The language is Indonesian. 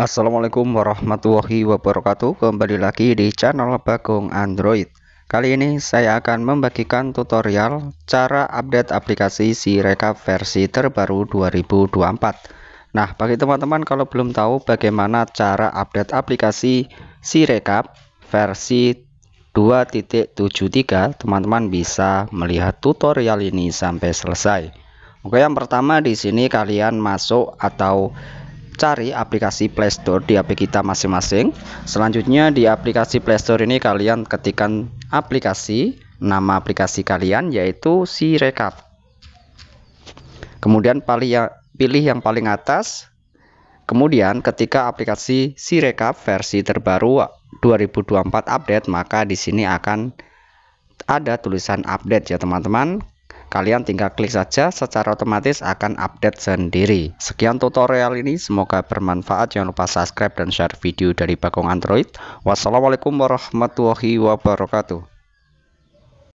Assalamualaikum warahmatullahi wabarakatuh Kembali lagi di channel Bagong Android Kali ini saya akan membagikan tutorial Cara update aplikasi si rekap versi terbaru 2024 Nah bagi teman-teman kalau belum tahu bagaimana cara update aplikasi si rekap versi 2.73 Teman-teman bisa melihat tutorial ini sampai selesai Oke yang pertama di sini kalian masuk atau cari aplikasi playstore di HP kita masing-masing. Selanjutnya di aplikasi playstore ini kalian ketikkan aplikasi, nama aplikasi kalian yaitu si rekap Kemudian ya, pilih yang paling atas. Kemudian ketika aplikasi si rekap versi terbaru 2024 update, maka di sini akan ada tulisan update ya teman-teman kalian tinggal klik saja secara otomatis akan update sendiri sekian tutorial ini semoga bermanfaat jangan lupa subscribe dan share video dari Bagong Android wassalamualaikum warahmatullahi wabarakatuh